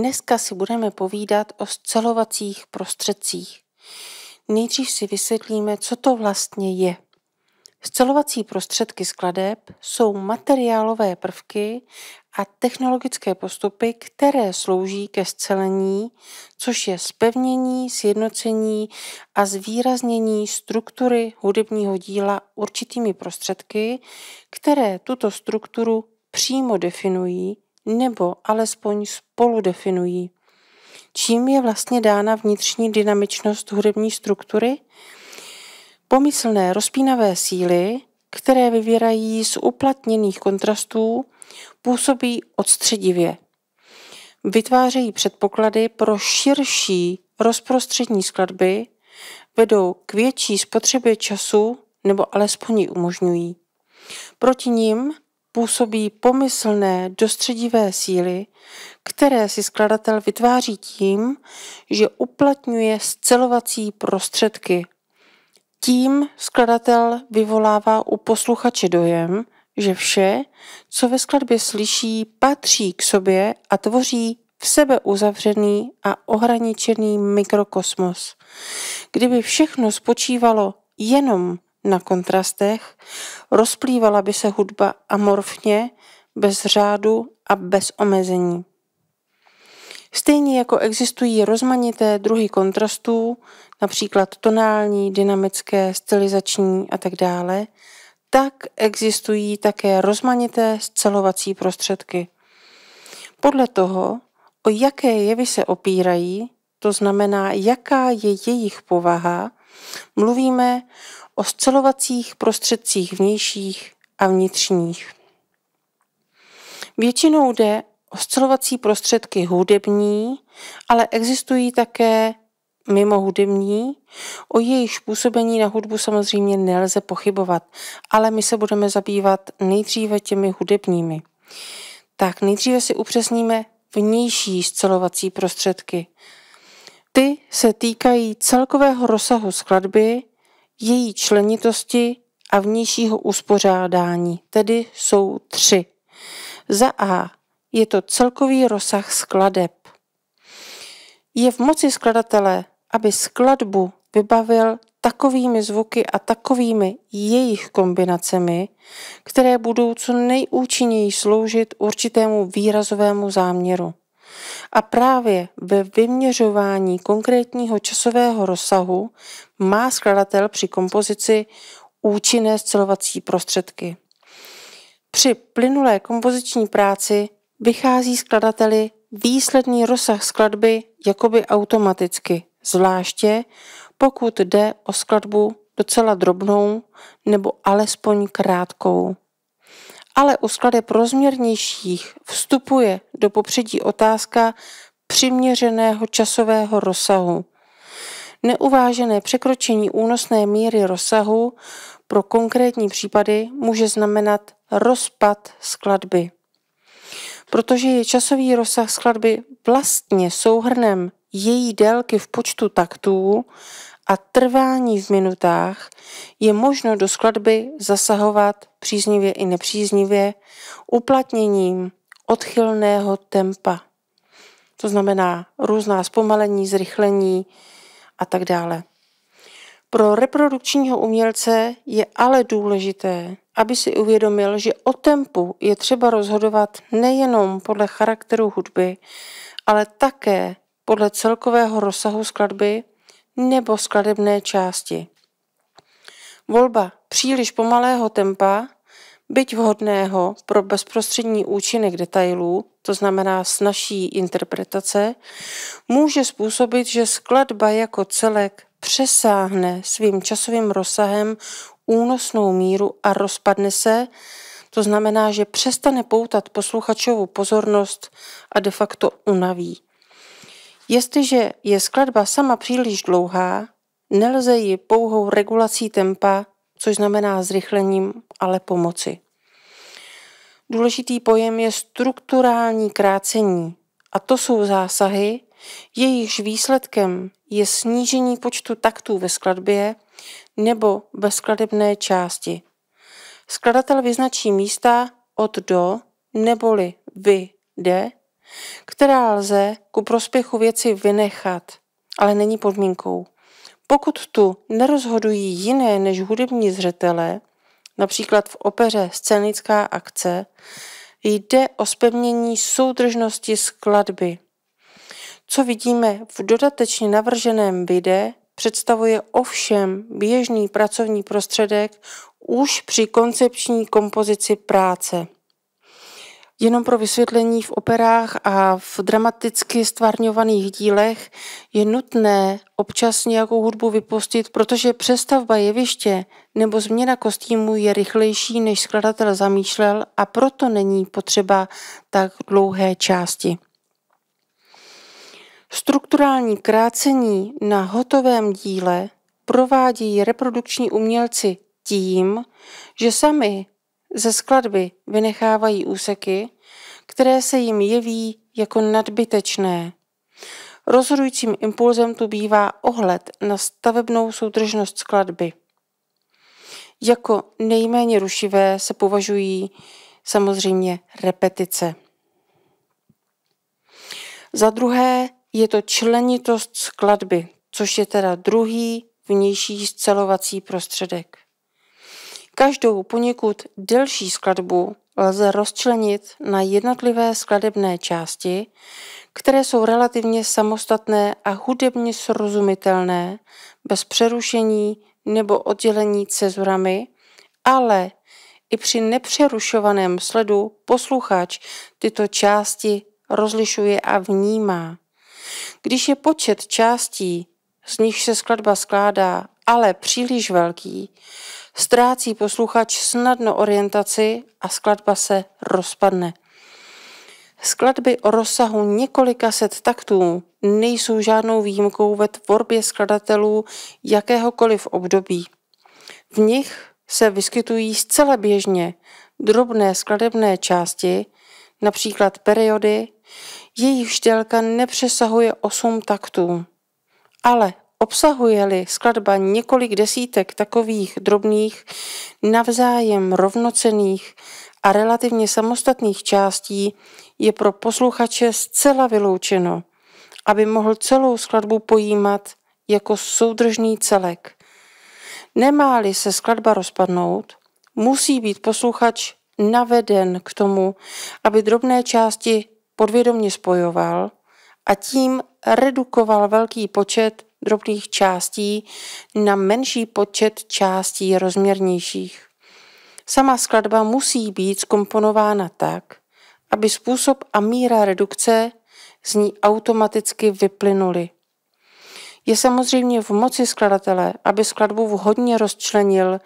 Dneska si budeme povídat o scelovacích prostředcích. Nejdřív si vysvětlíme, co to vlastně je. Scelovací prostředky skladeb jsou materiálové prvky a technologické postupy, které slouží ke scelení, což je spevnění, sjednocení a zvýraznění struktury hudebního díla určitými prostředky, které tuto strukturu přímo definují nebo alespoň spolu definují. Čím je vlastně dána vnitřní dynamičnost hudební struktury? Pomyslné rozpínavé síly, které vyvírají z uplatněných kontrastů, působí odstředivě. Vytvářejí předpoklady pro širší rozprostřední skladby, vedou k větší spotřebě času nebo alespoň ji umožňují. Proti ním působí pomyslné dostředivé síly, které si skladatel vytváří tím, že uplatňuje scelovací prostředky. Tím skladatel vyvolává u posluchače dojem, že vše, co ve skladbě slyší, patří k sobě a tvoří v sebe uzavřený a ohraničený mikrokosmos. Kdyby všechno spočívalo jenom na kontrastech, rozplývala by se hudba amorfně, bez řádu a bez omezení. Stejně jako existují rozmanité druhy kontrastů, například tonální, dynamické, stylizační a tak dále, tak existují také rozmanité scelovací prostředky. Podle toho, o jaké jevy se opírají, to znamená, jaká je jejich povaha, mluvíme oscilovacích prostředcích vnějších a vnitřních. Většinou jde oscilovací prostředky hudební, ale existují také mimo hudební. O jejich působení na hudbu samozřejmě nelze pochybovat, ale my se budeme zabývat nejdříve těmi hudebními. Tak nejdříve si upřesníme vnější scelovací prostředky. Ty se týkají celkového rozsahu skladby její členitosti a vnějšího uspořádání, tedy jsou tři. Za A je to celkový rozsah skladeb. Je v moci skladatele, aby skladbu vybavil takovými zvuky a takovými jejich kombinacemi, které budou co nejúčinněji sloužit určitému výrazovému záměru. A právě ve vyměřování konkrétního časového rozsahu má skladatel při kompozici účinné scelovací prostředky. Při plynulé kompoziční práci vychází skladateli výsledný rozsah skladby jakoby automaticky, zvláště pokud jde o skladbu docela drobnou nebo alespoň krátkou ale u skladeb rozměrnějších vstupuje do popředí otázka přiměřeného časového rozsahu. Neuvážené překročení únosné míry rozsahu pro konkrétní případy může znamenat rozpad skladby. Protože je časový rozsah skladby vlastně souhrnem její délky v počtu taktů, a trvání v minutách je možno do skladby zasahovat příznivě i nepříznivě uplatněním odchylného tempa. To znamená různá zpomalení, zrychlení a tak dále. Pro reprodukčního umělce je ale důležité, aby si uvědomil, že o tempu je třeba rozhodovat nejenom podle charakteru hudby, ale také podle celkového rozsahu skladby nebo skladebné části. Volba příliš pomalého tempa, byť vhodného pro bezprostřední účinek detailů, to znamená snažší interpretace, může způsobit, že skladba jako celek přesáhne svým časovým rozsahem únosnou míru a rozpadne se, to znamená, že přestane poutat posluchačovu pozornost a de facto unaví. Jestliže je skladba sama příliš dlouhá, nelze ji pouhou regulací tempa, což znamená zrychlením, ale pomoci. Důležitý pojem je strukturální krácení a to jsou zásahy, jejichž výsledkem je snížení počtu taktů ve skladbě nebo ve skladebné části. Skladatel vyznačí místa od do neboli vy de která lze ku prospěchu věci vynechat, ale není podmínkou. Pokud tu nerozhodují jiné než hudební zřetele, například v opeře scénická akce, jde o spevnění soudržnosti skladby. Co vidíme v dodatečně navrženém videu, představuje ovšem běžný pracovní prostředek už při koncepční kompozici práce. Jenom pro vysvětlení v operách a v dramaticky stvárňovaných dílech je nutné občas nějakou hudbu vypustit, protože přestavba jeviště nebo změna kostýmu je rychlejší, než skladatel zamýšlel a proto není potřeba tak dlouhé části. Strukturální krácení na hotovém díle provádí reprodukční umělci tím, že sami ze skladby vynechávají úseky, které se jim jeví jako nadbytečné. Rozhodujícím impulzem tu bývá ohled na stavebnou soudržnost skladby. Jako nejméně rušivé se považují samozřejmě repetice. Za druhé je to členitost skladby, což je teda druhý vnější scelovací prostředek. Každou poněkud delší skladbu lze rozčlenit na jednotlivé skladebné části, které jsou relativně samostatné a hudebně srozumitelné, bez přerušení nebo oddělení cezurami, ale i při nepřerušovaném sledu posluchač tyto části rozlišuje a vnímá. Když je počet částí, z nich se skladba skládá ale příliš velký, ztrácí posluchač snadno orientaci a skladba se rozpadne. Skladby o rozsahu několika set taktů nejsou žádnou výjimkou ve tvorbě skladatelů jakéhokoliv období. V nich se vyskytují zcela běžně drobné skladebné části, například periody, jejich délka nepřesahuje 8 taktů. Ale Obsahuje-li skladba několik desítek takových drobných, navzájem rovnocených a relativně samostatných částí, je pro posluchače zcela vyloučeno, aby mohl celou skladbu pojímat jako soudržný celek. Nemá-li se skladba rozpadnout, musí být posluchač naveden k tomu, aby drobné části podvědomně spojoval a tím redukoval velký počet drobných částí na menší počet částí rozměrnějších. Sama skladba musí být skomponována tak, aby způsob a míra redukce z ní automaticky vyplynuly. Je samozřejmě v moci skladatele, aby skladbu vhodně rozčlenil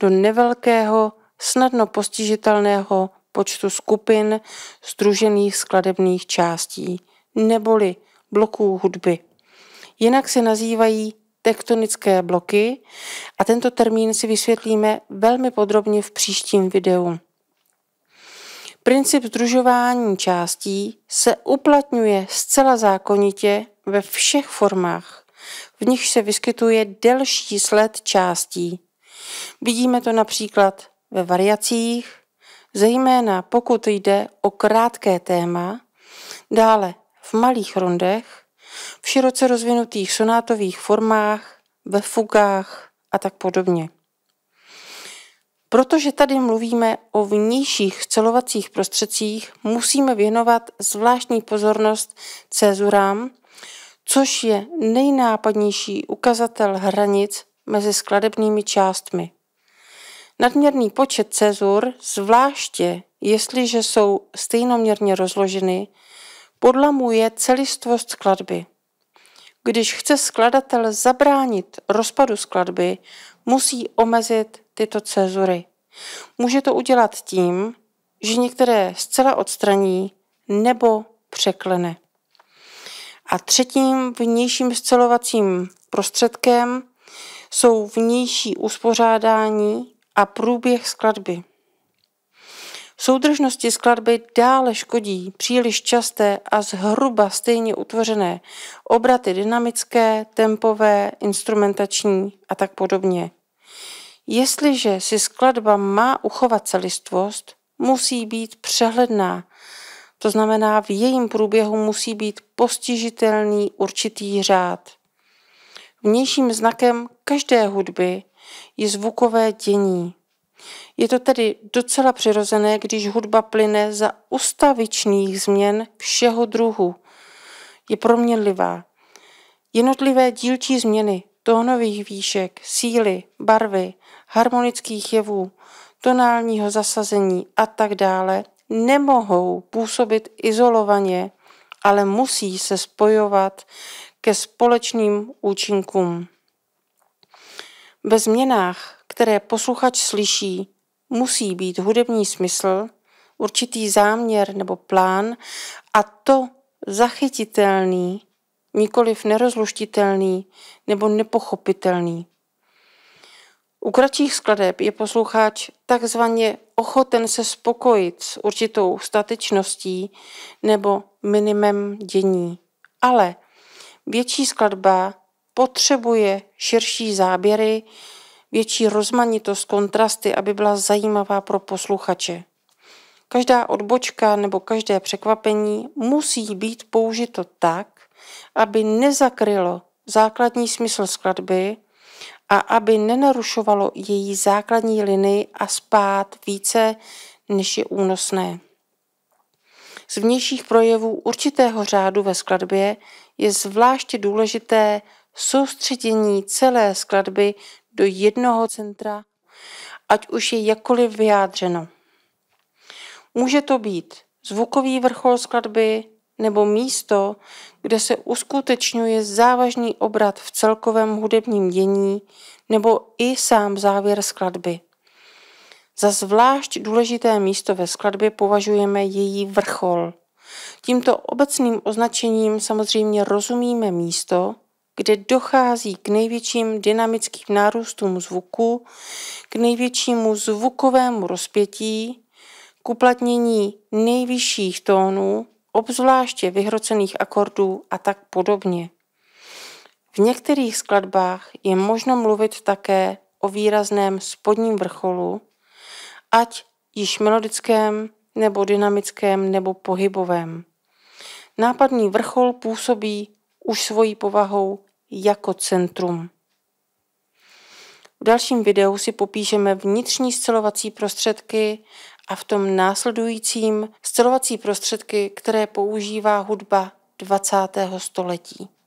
do nevelkého, snadno postižitelného počtu skupin združených skladebných částí, neboli bloků hudby. Jinak se nazývají tektonické bloky a tento termín si vysvětlíme velmi podrobně v příštím videu. Princip združování částí se uplatňuje zcela zákonitě ve všech formách, v nich se vyskytuje delší sled částí. Vidíme to například ve variacích, zejména pokud jde o krátké téma, dále v malých rondech v široce rozvinutých sonátových formách, ve fugách a tak podobně. Protože tady mluvíme o vnějších celovacích prostředcích, musíme věnovat zvláštní pozornost cezurám, což je nejnápadnější ukazatel hranic mezi skladebnými částmi. Nadměrný počet cezur, zvláště jestliže jsou stejnoměrně rozloženy, podlamuje celistvost skladby. Když chce skladatel zabránit rozpadu skladby, musí omezit tyto cezury. Může to udělat tím, že některé zcela odstraní nebo překlene. A třetím vnějším scelovacím prostředkem jsou vnější uspořádání a průběh skladby. Soudržnosti skladby dále škodí příliš časté a zhruba stejně utvořené obraty dynamické, tempové, instrumentační a tak podobně. Jestliže si skladba má uchovat celistvost, musí být přehledná, to znamená, v jejím průběhu musí být postižitelný určitý řád. Vnějším znakem každé hudby je zvukové dění, je to tedy docela přirozené, když hudba plyne za ustavičných změn všeho druhu. Je proměnlivá. Jednotlivé dílčí změny tónových výšek, síly, barvy, harmonických jevů, tonálního zasazení a tak dále nemohou působit izolovaně, ale musí se spojovat ke společným účinkům. Ve změnách které posluchač slyší, musí být hudební smysl, určitý záměr nebo plán a to zachytitelný, nikoliv nerozluštitelný nebo nepochopitelný. U kratších skladeb je posluchač takzvaně ochoten se spokojit s určitou statečností nebo minimem dění. Ale větší skladba potřebuje širší záběry, větší rozmanitost, kontrasty, aby byla zajímavá pro posluchače. Každá odbočka nebo každé překvapení musí být použito tak, aby nezakrylo základní smysl skladby a aby nenarušovalo její základní linii a spát více, než je únosné. Z vnějších projevů určitého řádu ve skladbě je zvláště důležité soustředění celé skladby do jednoho centra, ať už je jakkoliv vyjádřeno. Může to být zvukový vrchol skladby nebo místo, kde se uskutečňuje závažný obrat v celkovém hudebním dění nebo i sám závěr skladby. Za zvlášť důležité místo ve skladbě považujeme její vrchol. Tímto obecným označením samozřejmě rozumíme místo, kde dochází k největším dynamickým nárůstům zvuku, k největšímu zvukovému rozpětí, k uplatnění nejvyšších tónů, obzvláště vyhrocených akordů a tak podobně. V některých skladbách je možno mluvit také o výrazném spodním vrcholu, ať již melodickém nebo dynamickém nebo pohybovém. Nápadný vrchol působí už svojí povahou jako centrum. V dalším videu si popíšeme vnitřní scelovací prostředky a v tom následujícím scelovací prostředky, které používá hudba 20. století.